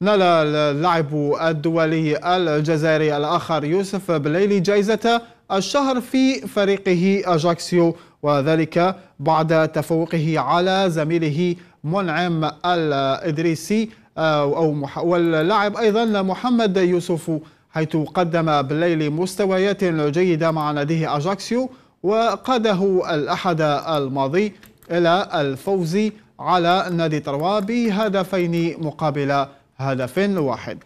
نال اللاعب الدولي الجزائري الآخر يوسف بليلي جائزة الشهر في فريقه أجاكسيو وذلك بعد تفوقه على زميله منعم الإدريسي آه، أو واللاعب أيضا محمد يوسف حيث قدم بليلي مستويات جيدة مع ناديه أجاكسيو وقاده الأحد الماضي إلى الفوز على نادي طروا بهدفين مقابل هدفين لواحد